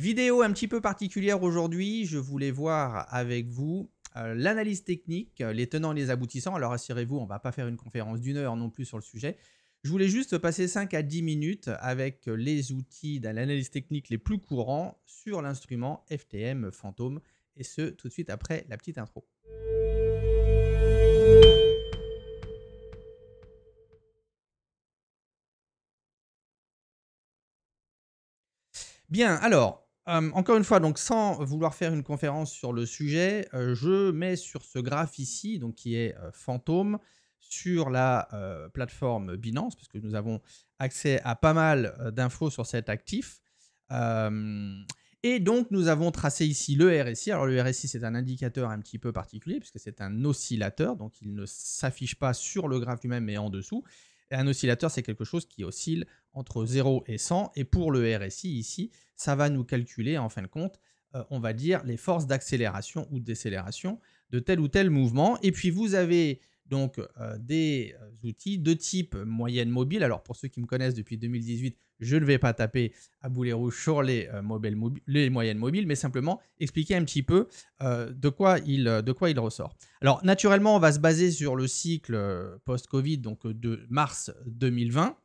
Vidéo un petit peu particulière aujourd'hui, je voulais voir avec vous euh, l'analyse technique, euh, les tenants et les aboutissants. Alors assurez-vous, on ne va pas faire une conférence d'une heure non plus sur le sujet. Je voulais juste passer 5 à 10 minutes avec les outils d'analyse technique les plus courants sur l'instrument FTM Fantôme. et ce tout de suite après la petite intro. Bien, alors, encore une fois, donc sans vouloir faire une conférence sur le sujet, je mets sur ce graphe ici, donc qui est fantôme, sur la plateforme Binance, parce que nous avons accès à pas mal d'infos sur cet actif. et donc nous avons tracé ici le RSI. Alors le RSI c'est un indicateur un petit peu particulier puisque c'est un oscillateur, donc il ne s'affiche pas sur le graphe lui-même mais en dessous un oscillateur, c'est quelque chose qui oscille entre 0 et 100. Et pour le RSI, ici, ça va nous calculer, en fin de compte, euh, on va dire, les forces d'accélération ou de décélération de tel ou tel mouvement. Et puis, vous avez donc euh, des euh, outils de type moyenne mobile. Alors pour ceux qui me connaissent depuis 2018, je ne vais pas taper à boulet rouge sur les, euh, les moyennes mobiles, mais simplement expliquer un petit peu de, quoi il, de quoi il ressort. Alors naturellement, on va se baser sur le cycle post-Covid, donc de mars 2020,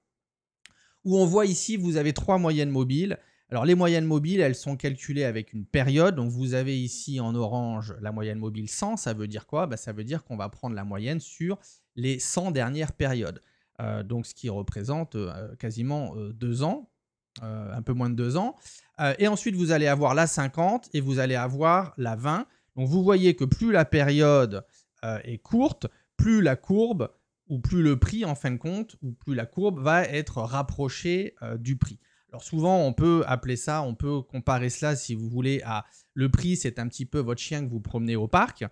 où on voit ici, vous avez trois moyennes mobiles. Alors les moyennes mobiles, elles sont calculées avec une période. Donc vous avez ici en orange la moyenne mobile 100. Ça veut dire quoi bah, Ça veut dire qu'on va prendre la moyenne sur les 100 dernières périodes. Euh, donc ce qui représente euh, quasiment euh, deux ans, un peu moins de deux ans. et ensuite vous allez avoir la 50 et vous allez avoir la 20. Donc vous voyez que plus la période est courte, plus la courbe ou plus le prix en fin de compte, ou plus la courbe va être rapprochée du prix. Alors souvent, on peut appeler ça, on peut comparer cela, si vous voulez, à le prix, c'est un petit peu votre chien que vous promenez au parc.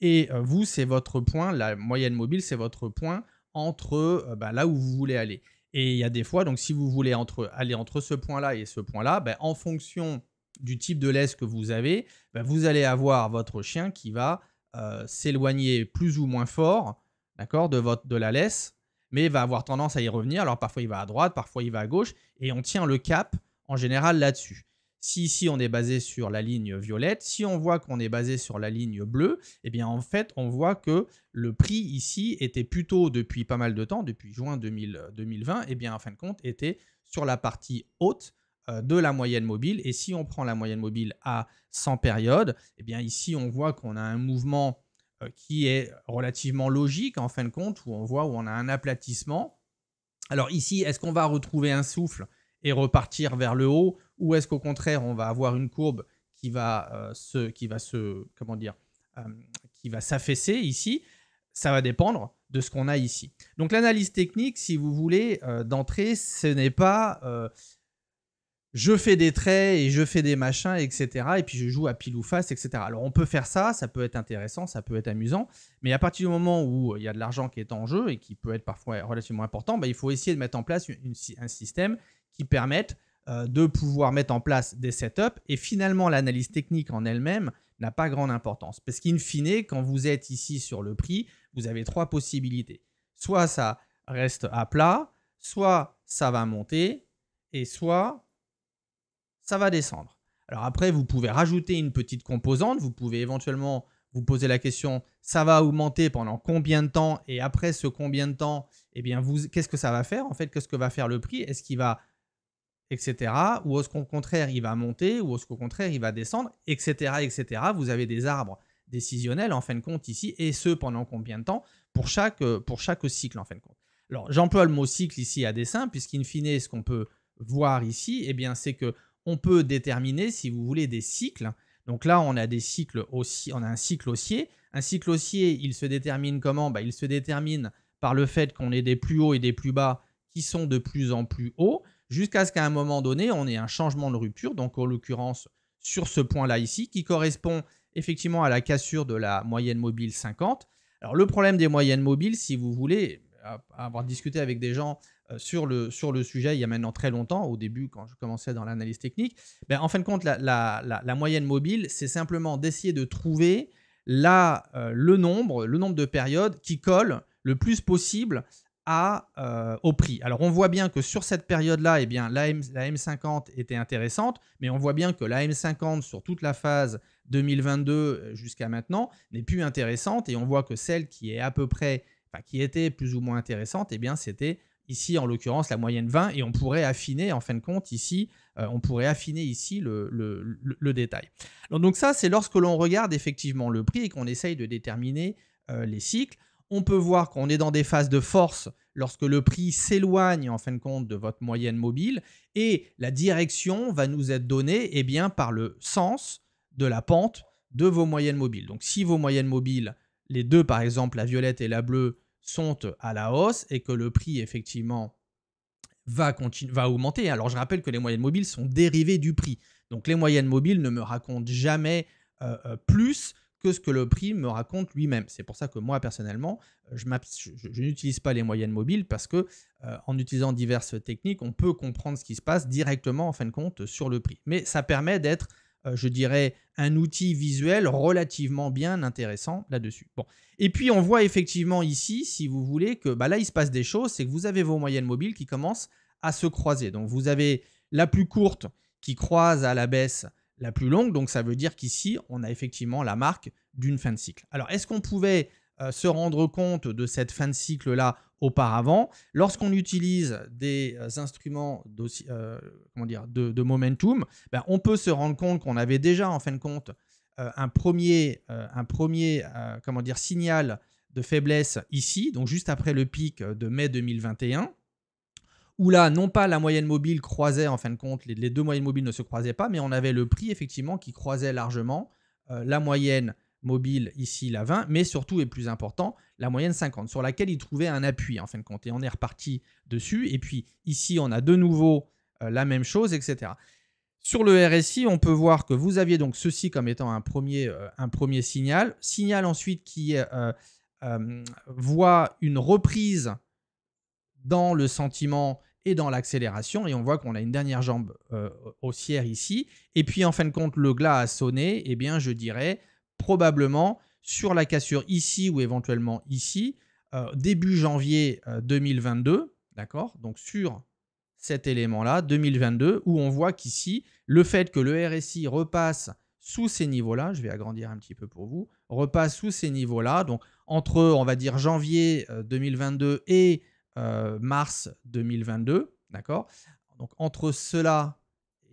et euh, vous, c'est votre point, la moyenne mobile, c'est votre point entre euh, bah, là où vous voulez aller. Et il y a des fois, donc si vous voulez aller entre ce point-là et ce point-là, bah, en fonction du type de laisse que vous avez, bah, vous allez avoir votre chien qui va euh, s'éloigner plus ou moins fort, d'accord, de, votre, de la laisse mais va avoir tendance à y revenir. Alors parfois il va à droite, parfois il va à gauche, et on tient le cap en général là-dessus. Si ici on est basé sur la ligne violette, si on voit qu'on est basé sur la ligne bleue, eh bien en fait on voit que le prix ici était plutôt depuis pas mal de temps, depuis juin 2020, euh, eh bien en fin de compte était sur la partie haute euh, de la moyenne mobile. Et si on prend la moyenne mobile à 100 périodes, eh bien ici on voit qu'on a un mouvement euh, qui est relativement logique en fin de compte, où on voit où on a un aplatissement. Alors ici, est-ce qu'on va retrouver un souffle et repartir vers le haut, ou est-ce qu'au contraire, on va avoir une courbe qui va euh, se, qui va se, comment dire, euh, qui va s'affaisser ici Ça va dépendre de ce qu'on a ici. Donc l'analyse technique, si vous voulez, d'entrée, ce n'est pas je fais des traits et je fais des machins, etc. Et puis je joue à pile ou face, etc. Alors on peut faire ça, ça peut être intéressant, ça peut être amusant, mais à partir du moment où euh, il y a de l'argent qui est en jeu et qui peut être parfois relativement important, bah, il faut essayer de mettre en place une, un système qui permette euh, de pouvoir mettre en place des setups. Et finalement, l'analyse technique en elle-même n'a pas grande importance. Parce qu'in fine, quand vous êtes ici sur le prix, vous avez trois possibilités. Soit ça reste à plat, soit ça va monter, et soit ça va descendre. Alors après, vous pouvez rajouter une petite composante, vous pouvez éventuellement vous poser la question, ça va augmenter pendant combien de temps et après ce combien de temps, eh bien, vous, qu'est-ce que ça va faire en fait Qu'est-ce que va faire le prix Est-ce qu'il va, etc. Ou est-ce qu'au contraire, il va monter ou est-ce qu'au contraire, il va descendre, etc., etc. Vous avez des arbres décisionnels en fin de compte ici et ce pendant combien de temps pour chaque, pour chaque cycle en fin de compte. Alors j'emploie le mot cycle ici à dessin puisqu'in fine, ce qu'on peut voir ici, eh bien, c'est que on peut déterminer, si vous voulez, des cycles. Donc là, on a des cycles aussi, on a un cycle haussier. Un cycle haussier, il se détermine comment bah, Il se détermine par le fait qu'on ait des plus hauts et des plus bas qui sont de plus en plus hauts, jusqu'à ce qu'à un moment donné, on ait un changement de rupture, donc en l'occurrence sur ce point-là ici, qui correspond effectivement à la cassure de la moyenne mobile 50. Alors le problème des moyennes mobiles, si vous voulez, avoir discuté avec des gens euh, sur le, sur le sujet il y a maintenant très longtemps, au début quand je commençais dans l'analyse technique, ben, en fin de compte, la, la, moyenne mobile, c'est simplement d'essayer de trouver la euh, le nombre, le nombre de périodes qui colle le plus possible à, euh, au prix. Alors on voit bien que sur cette période-là, et eh bien, la, M, la M50 était intéressante, mais on voit bien que la M50 sur toute la phase 2022 jusqu'à maintenant n'est plus intéressante et on voit que celle qui est à peu près, qui était plus ou moins intéressante, et eh bien c'était Ici, en l'occurrence, la moyenne 20, et on pourrait affiner, en fin de compte, ici, euh, on pourrait affiner ici le, détail. donc ça, c'est lorsque l'on regarde effectivement le prix et qu'on essaye de déterminer euh, les cycles. On peut voir qu'on est dans des phases de force lorsque le prix s'éloigne en fin de compte de votre moyenne mobile et la direction va nous être donnée eh bien, par le sens de la pente de vos moyennes mobiles. Donc si vos moyennes mobiles, les deux par exemple, la violette et la bleue, sont à la hausse et que le prix, effectivement, va, continuer va augmenter. Alors, je rappelle que les moyennes mobiles sont dérivées du prix. Donc, les moyennes mobiles ne me racontent jamais euh, euh, plus que ce que le prix me raconte lui-même. C'est pour ça que moi, personnellement, je, n'utilise pas les moyennes mobiles parce que euh, en utilisant diverses techniques, on peut comprendre ce qui se passe directement, en fin de compte, sur le prix. Mais ça permet d'être euh, je dirais, un outil visuel relativement bien intéressant là-dessus. Et puis on voit effectivement ici, si vous voulez, que bah là il se passe des choses, c'est que vous avez vos moyennes mobiles qui commencent à se croiser. Donc vous avez la plus courte qui croise à la baisse la plus longue, donc ça veut dire qu'ici on a effectivement la marque d'une fin de cycle. Alors est-ce qu'on pouvait euh, se rendre compte de cette fin de cycle-là auparavant. Lorsqu'on utilise des euh, instruments euh, comment dire, de, momentum, ben, on peut se rendre compte qu'on avait déjà en fin de compte un premier, un premier comment dire, signal de faiblesse ici, donc juste après le pic de mai 2021 où là, non pas la moyenne mobile croisait, en fin de compte, les deux moyennes mobiles ne se croisaient pas, mais on avait le prix, effectivement, qui croisait largement la moyenne mobile ici la 20, mais surtout et plus important, la moyenne 50, sur laquelle il trouvait un appui en fin de compte. Et on est reparti dessus. Et puis ici, on a de nouveau euh, la même chose, etc. Sur le RSI, on peut voir que vous aviez donc ceci comme étant un premier, euh, un premier signal. Signal ensuite qui euh, voit une reprise dans le sentiment et dans l'accélération. Et on voit qu'on a une dernière jambe haussière ici. Et puis en fin de compte, le glas a sonné. Eh bien, je dirais probablement sur la cassure ici ou éventuellement ici, euh, début janvier 2022, euh, d'accord Donc sur cet élément-là, 2022, où on voit qu'ici, le fait que le RSI repasse sous ces niveaux-là, je vais agrandir un petit peu pour vous, repasse sous ces niveaux-là, donc entre, on va dire, janvier 2022 euh, et mars 2022, d'accord Donc entre cela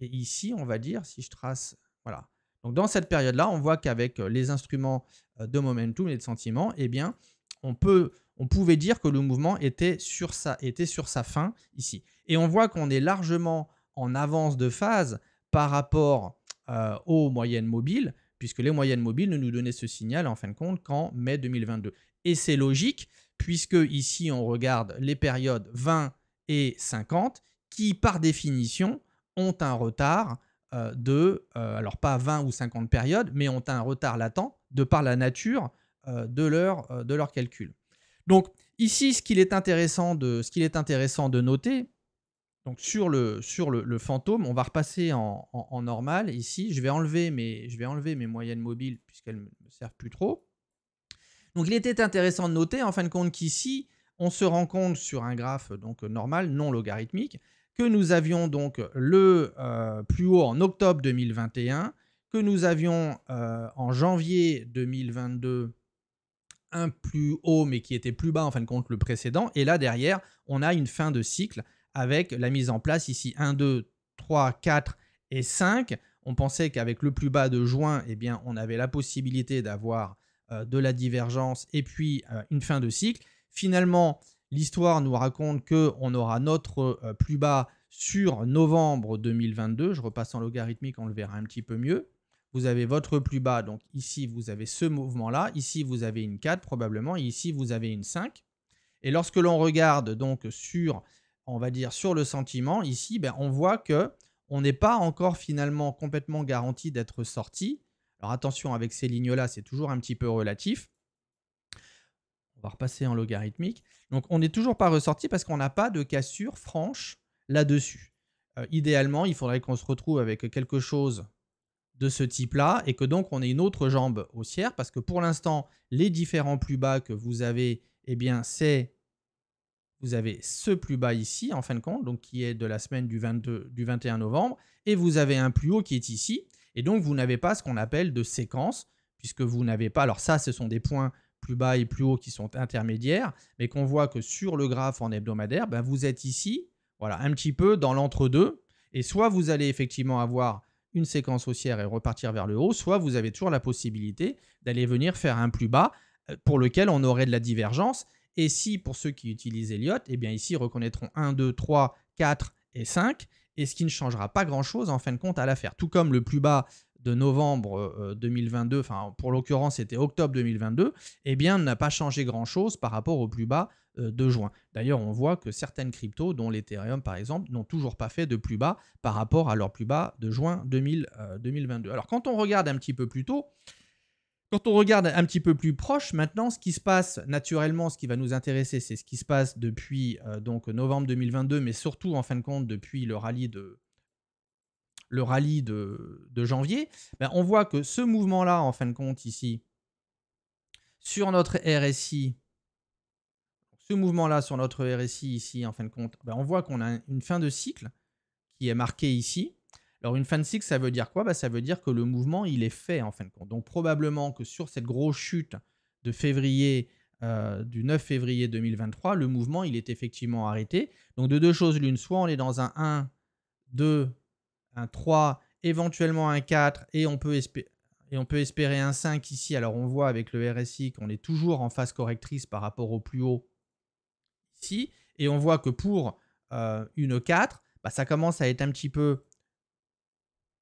et ici, on va dire, si je trace, voilà, donc dans cette période-là, on voit qu'avec euh, les instruments euh, de momentum et de sentiment, eh bien, on, pouvait dire que le mouvement était sur, sa, était sur sa fin ici. Et on voit qu'on est largement en avance de phase par rapport euh, aux moyennes mobiles, puisque les moyennes mobiles ne nous donnaient ce signal en fin de compte qu'en mai 2022. Et c'est logique, puisque ici on regarde les périodes 20 et 50, qui par définition ont un retard euh, de, euh, alors pas 20 ou 50 périodes, mais ont un retard latent de par la nature euh, de, leur, de leur calcul. Donc ici, ce qu'il est, intéressant de, est intéressant de noter, donc sur le, fantôme, on va repasser en, normal ici. Je vais, enlever mes, je vais enlever mes moyennes mobiles puisqu'elles ne me servent plus trop. Donc il était intéressant de noter en fin de compte qu'ici, on se rend compte sur un graphe donc normal, non logarithmique, que nous avions donc le euh, plus haut en octobre 2021, que nous avions euh, en janvier 2022 un plus haut mais qui était plus bas en fin de compte le précédent, et là derrière on a une fin de cycle avec la mise en place ici 1, 2, 3, 4 et 5. On pensait qu'avec le plus bas de juin, et eh bien, on avait la possibilité d'avoir euh, de la divergence et puis une fin de cycle. Finalement, L'histoire nous raconte qu'on on aura notre euh, plus bas sur novembre 2022. Je repasse en logarithmique, on le verra un petit peu mieux. Vous avez votre plus bas, donc ici vous avez ce mouvement-là, ici vous avez une 4 probablement, et ici vous avez une 5. Et lorsque l'on regarde donc sur, on va dire sur le sentiment, ici, ben, on voit que on n'est pas encore finalement complètement garanti d'être sorti. Alors attention avec ces lignes-là, c'est toujours un petit peu relatif. On va repasser en logarithmique. Donc on n'est toujours pas ressorti parce qu'on n'a pas de cassure franche là-dessus. Euh, idéalement, il faudrait qu'on se retrouve avec quelque chose de ce type-là et que donc on ait une autre jambe haussière parce que pour l'instant, les différents plus bas que vous avez, eh bien c'est vous avez ce plus bas ici en fin de compte, donc qui est de la semaine du, du 21 novembre, et vous avez un plus haut qui est ici, et donc vous n'avez pas ce qu'on appelle de séquence, puisque vous n'avez pas, alors ça ce sont des points plus bas et plus haut qui sont intermédiaires, mais qu'on voit que sur le graphe en hebdomadaire, ben vous êtes ici, voilà, un petit peu dans l'entre-deux. Et soit vous allez effectivement avoir une séquence haussière et repartir vers le haut, soit vous avez toujours la possibilité d'aller venir faire un plus bas euh, pour lequel on aurait de la divergence. Et si, pour ceux qui utilisent Elliott, eh bien ici, reconnaîtront 1, 2, 3, 4 et 5, et ce qui ne changera pas grand-chose en fin de compte à l'affaire. Tout comme le plus bas de novembre 2022, euh, euh, enfin pour l'occurrence c'était octobre 2022, eh bien n'a pas changé grand-chose par rapport au plus bas euh, de juin. D'ailleurs, on voit que certaines cryptos, dont l'Ethereum par exemple, n'ont toujours pas fait de plus bas par rapport à leur plus bas de juin 2022. Alors quand on regarde un petit peu plus tôt, quand on regarde un petit peu plus proche, maintenant, ce qui se passe naturellement, ce qui va nous intéresser, c'est ce qui se passe depuis donc novembre 2022, mais surtout en fin de compte depuis le rallye de, le rallye de, janvier, ben, on voit que ce mouvement-là, en fin de compte, ici, sur notre RSI, ce mouvement-là sur notre RSI ici, en fin de compte, ben, on voit qu'on a une fin de cycle qui est marquée ici. Alors une fin de cycle, ça veut dire quoi ben, Ça veut dire que le mouvement, il est fait, en fin de compte. Donc probablement que sur cette grosse chute de février, euh, du 9 février 2023, le mouvement, il est effectivement arrêté. Donc de deux choses l'une, soit on est dans un 1, 2, un 3, éventuellement un 4, et on peut espérer un 5 ici. Alors on voit avec le RSI qu'on est toujours en phase correctrice par rapport au plus haut ici. Et on voit que pour euh, une 4, bah, ça commence à être un petit peu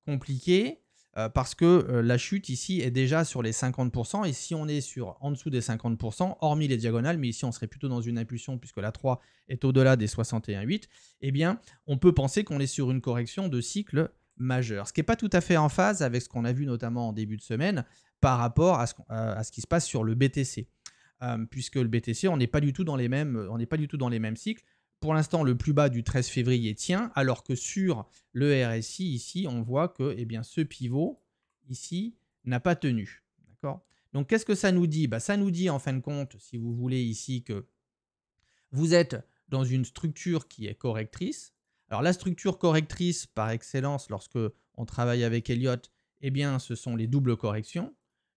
compliqué. Euh, parce que euh, la chute ici est déjà sur les 50%, et si on est sur en dessous des 50%, hormis les diagonales, mais ici on serait plutôt dans une impulsion puisque la 3 est au-delà des 61,8, eh bien on peut penser qu'on est sur une correction de cycle majeur, ce qui n'est pas tout à fait en phase avec ce qu'on a vu notamment en début de semaine par rapport à ce, à ce qui se passe sur le BTC. Euh, puisque le BTC, on n'est pas on n'est pas du tout dans les mêmes cycles pour l'instant, le plus bas du 13 février tient, alors que sur le RSI, ici, on voit que eh bien, ce pivot, ici, n'a pas tenu. Donc, qu'est-ce que ça nous dit bah, Ça nous dit, en fin de compte, si vous voulez, ici, que vous êtes dans une structure qui est correctrice. Alors, la structure correctrice, par excellence, lorsque on travaille avec Elliott, eh bien, ce sont les doubles corrections.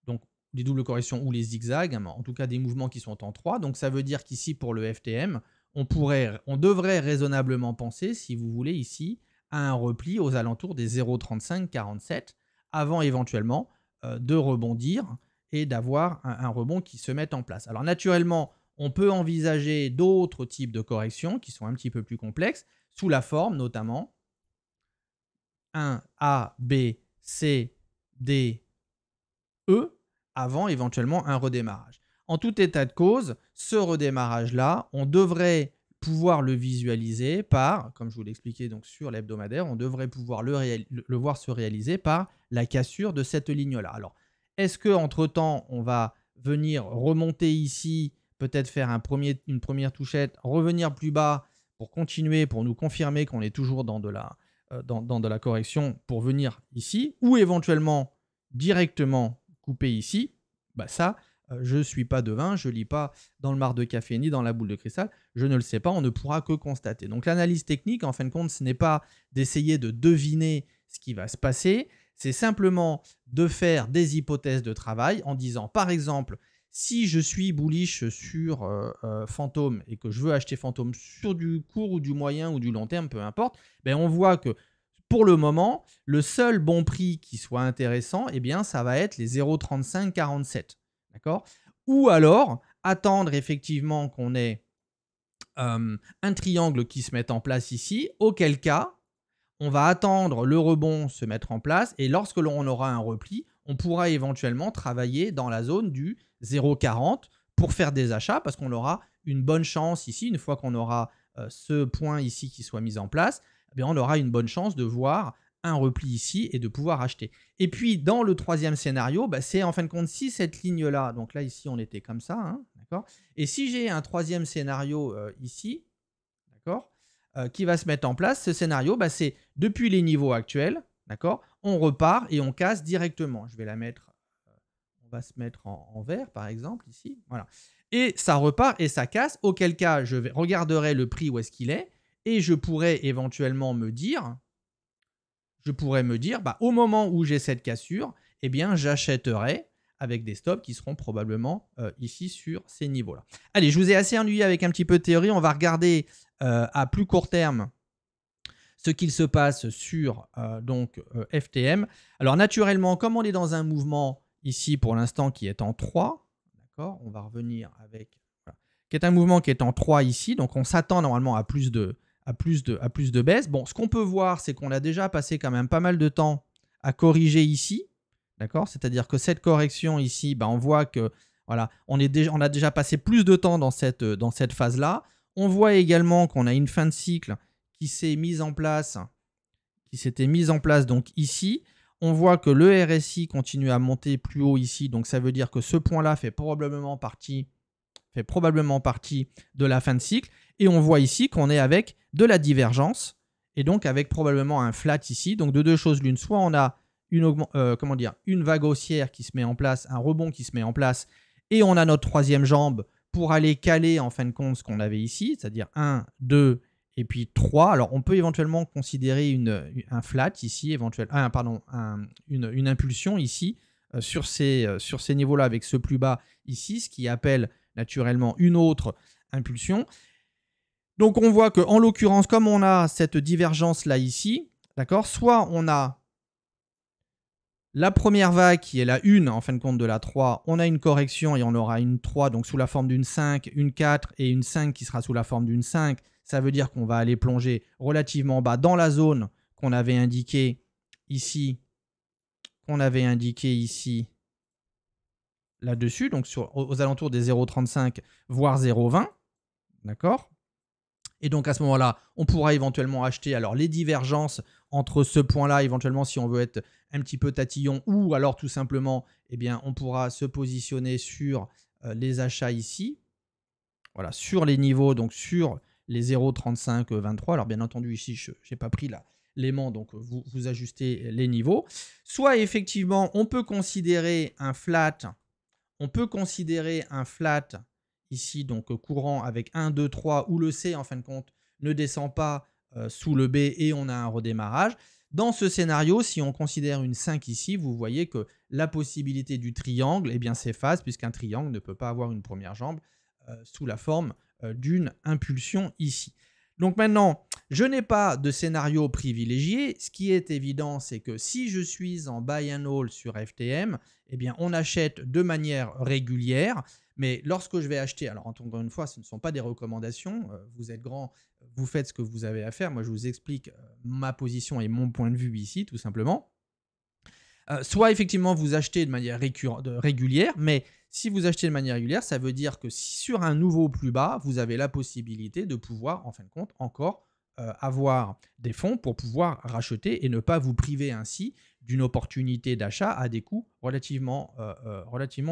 Donc, les doubles corrections ou les zigzags, hein, en tout cas des mouvements qui sont en 3. Donc, ça veut dire qu'ici, pour le FTM, on pourrait, on devrait raisonnablement penser, si vous voulez ici, à un repli aux alentours des 0,35-47 avant éventuellement euh, de rebondir et d'avoir un, rebond qui se mette en place. Alors naturellement, on peut envisager d'autres types de corrections qui sont un petit peu plus complexes, sous la forme notamment 1 A, B, C, D, E, avant éventuellement un redémarrage en tout état de cause, ce redémarrage-là, on devrait pouvoir le visualiser par, comme je vous l'expliquais donc sur l'hebdomadaire, on devrait pouvoir le, voir se réaliser par la cassure de cette ligne-là. Alors, est-ce que entre temps on va venir remonter ici, peut-être faire une première touchette, revenir plus bas pour continuer, pour nous confirmer qu'on est toujours dans de la, euh, dans, de la correction, pour venir ici, ou éventuellement directement couper ici, bah ça, euh, je ne suis pas devin, je ne lis pas dans le marc de café ni dans la boule de cristal, je ne le sais pas, on ne pourra que constater. Donc l'analyse technique, en fin de compte, ce n'est pas d'essayer de deviner ce qui va se passer, c'est simplement de faire des hypothèses de travail en disant, par exemple, si je suis bullish sur euh, euh, Fantôme et que je veux acheter Fantôme sur du court ou du moyen ou du long terme, peu importe, ben on voit que pour le moment, le seul bon prix qui soit intéressant, eh bien, ça va être les 0,3547. D'accord Ou alors attendre effectivement qu'on ait un triangle qui se mette en place ici, auquel cas on va attendre le rebond se mettre en place et lorsque l'on aura un repli, on pourra éventuellement travailler dans la zone du 0,40 pour faire des achats parce qu'on aura une bonne chance ici, une fois qu'on aura ce point ici qui soit mis en place, eh on aura une bonne chance de voir un repli ici et de pouvoir acheter. Et puis dans le troisième scénario, bah, c'est en fin de compte si cette ligne-là, donc là ici on était comme ça, hein, d'accord Et si j'ai un troisième scénario euh, ici, d'accord euh, Qui va se mettre en place, ce scénario, bah, c'est depuis les niveaux actuels, d'accord On repart et on casse directement. Je vais la mettre, euh, on va se mettre en, vert par exemple ici, voilà. Et ça repart et ça casse, auquel cas je regarderai le prix où est-ce qu'il est et je pourrais éventuellement me dire, je pourrais me dire, bah, au moment où j'ai cette cassure, eh bien, j'achèterai avec des stops qui seront probablement euh, ici sur ces niveaux-là. Allez, je vous ai assez ennuyé avec un petit peu de théorie. On va regarder euh, à plus court terme ce qu'il se passe sur euh, donc FTM. Alors naturellement, comme on est dans un mouvement ici pour l'instant qui est en 3, d'accord, on va revenir avec... qui est un mouvement qui est en 3 ici, donc on s'attend normalement à plus de, à plus de, à plus de baisse. Bon, ce qu'on peut voir, c'est qu'on a déjà passé quand même pas mal de temps à corriger ici. D'accord C'est-à-dire que cette correction ici, ben, on voit que voilà, on, est déjà, on a déjà passé plus de temps dans cette, dans cette phase-là. On voit également qu'on a une fin de cycle qui s'est mise en place, qui s'était mise en place donc ici. On voit que le RSI continue à monter plus haut ici, donc ça veut dire que ce point-là fait probablement partie, fait probablement partie de la fin de cycle. Et on voit ici qu'on est avec de la divergence, et donc avec probablement un flat ici. Donc de deux choses l'une, soit on a une, euh, comment dire, une vague haussière qui se met en place, un rebond qui se met en place, et on a notre troisième jambe pour aller caler en fin de compte ce qu'on avait ici, c'est-à-dire 1, 2 et puis 3. Alors on peut éventuellement considérer une, un flat ici, éventuel ah, pardon, une, impulsion ici euh, sur ces, euh, sur ces niveaux-là avec ce plus bas ici, ce qui appelle naturellement une autre impulsion. Donc on voit que en l'occurrence, comme on a cette divergence là ici, d'accord, soit on a la première vague qui est la 1 en fin de compte de la 3, on a une correction et on aura une 3 donc sous la forme d'une 5, une 4 et une 5 qui sera sous la forme d'une 5. Ça veut dire qu'on va aller plonger relativement bas dans la zone qu'on avait indiquée ici, qu'on avait indiquée ici là-dessus, donc sur, aux alentours des 0,35 voire 0,20. D'accord et donc à ce moment-là, on pourra éventuellement acheter alors les divergences entre ce point-là, éventuellement si on veut être un petit peu tatillon, ou alors tout simplement, eh bien, on pourra se positionner sur euh, les achats ici. Voilà, sur les niveaux, donc sur les 0,35, 23. Alors bien entendu, ici, je n'ai pas pris l'aimant, donc euh, vous, vous, ajustez les niveaux. Soit effectivement, on peut considérer un flat, on peut considérer un flat ici, donc euh, courant avec 1, 2, 3, ou le C, en fin de compte, ne descend pas euh, sous le B et on a un redémarrage. Dans ce scénario, si on considère une 5 ici, vous voyez que la possibilité du triangle eh bien, s'efface, puisqu'un triangle ne peut pas avoir une première jambe euh, sous la forme d'une impulsion ici. Donc maintenant, je n'ai pas de scénario privilégié. Ce qui est évident, c'est que si je suis en buy and hold sur FTM, eh bien, on achète de manière régulière. Mais lorsque je vais acheter, alors encore une fois, ce ne sont pas des recommandations, euh, vous êtes grand, vous faites ce que vous avez à faire, moi je vous explique euh, ma position et mon point de vue ici, tout simplement. Euh, soit effectivement vous achetez de manière régulière, mais si vous achetez de manière régulière, ça veut dire que sur un nouveau plus bas, vous avez la possibilité de pouvoir, en fin de compte, encore avoir des fonds pour pouvoir racheter et ne pas vous priver ainsi d'une opportunité d'achat à des coûts relativement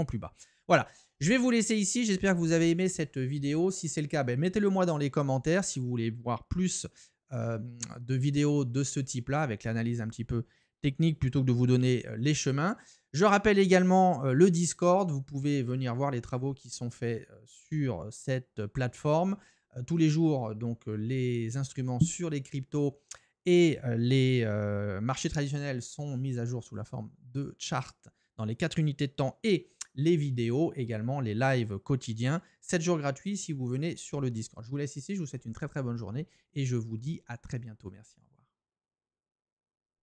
plus bas. Voilà. Je vais vous laisser ici. J'espère que vous avez aimé cette vidéo. Si c'est le cas, ben, mettez-le moi dans les commentaires si vous voulez voir plus euh, de vidéos de ce type-là avec l'analyse un petit peu technique plutôt que de vous donner euh, les chemins. Je rappelle également euh, le Discord. Vous pouvez venir voir les travaux qui sont faits sur cette plateforme. tous les jours, donc les instruments sur les cryptos et les marchés traditionnels sont mis à jour sous la forme de charts dans les quatre unités de temps et les vidéos, également les lives quotidiens. 7 jours gratuits si vous venez sur le Discord. Je vous laisse ici, je vous souhaite une très très bonne journée et je vous dis à très bientôt. Merci.